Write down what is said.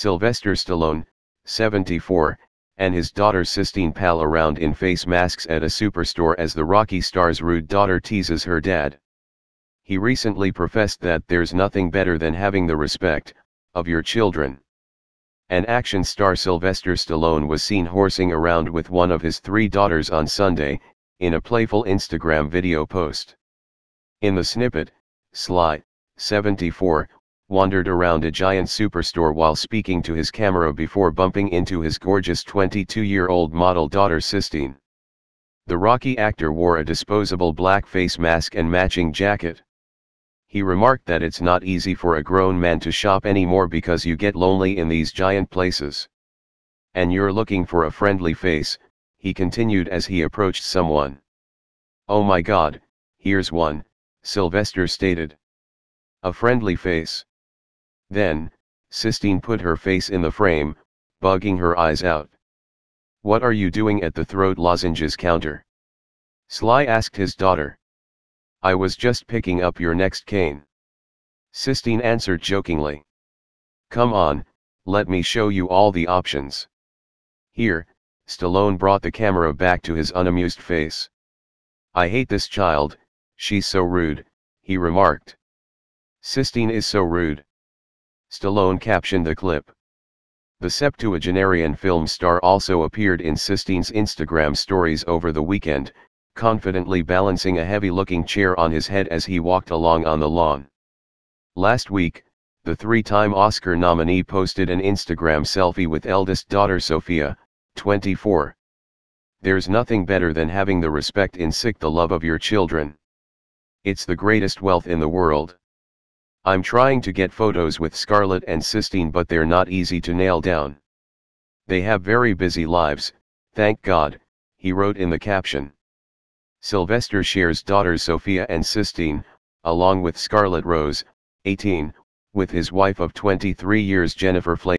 Sylvester Stallone, 74, and his daughter Sistine pal around in face masks at a superstore as the Rocky star's rude daughter teases her dad. He recently professed that there's nothing better than having the respect of your children. An action star Sylvester Stallone was seen horsing around with one of his three daughters on Sunday, in a playful Instagram video post. In the snippet, Sly, 74, wandered around a giant superstore while speaking to his camera before bumping into his gorgeous 22-year-old model daughter Sistine. The Rocky actor wore a disposable black face mask and matching jacket. He remarked that it's not easy for a grown man to shop anymore because you get lonely in these giant places. And you're looking for a friendly face, he continued as he approached someone. Oh my god, here's one, Sylvester stated. A friendly face. Then, Sistine put her face in the frame, bugging her eyes out. What are you doing at the throat lozenges counter? Sly asked his daughter. I was just picking up your next cane. Sistine answered jokingly. Come on, let me show you all the options. Here, Stallone brought the camera back to his unamused face. I hate this child, she's so rude, he remarked. Sistine is so rude. Stallone captioned the clip. The septuagenarian film star also appeared in Sistine's Instagram stories over the weekend, confidently balancing a heavy-looking chair on his head as he walked along on the lawn. Last week, the three-time Oscar nominee posted an Instagram selfie with eldest daughter Sophia, 24. There's nothing better than having the respect in sick the love of your children. It's the greatest wealth in the world. I'm trying to get photos with Scarlett and Sistine but they're not easy to nail down. They have very busy lives, thank God, he wrote in the caption. Sylvester shares daughters Sophia and Sistine, along with Scarlett Rose, 18, with his wife of 23 years Jennifer Flake.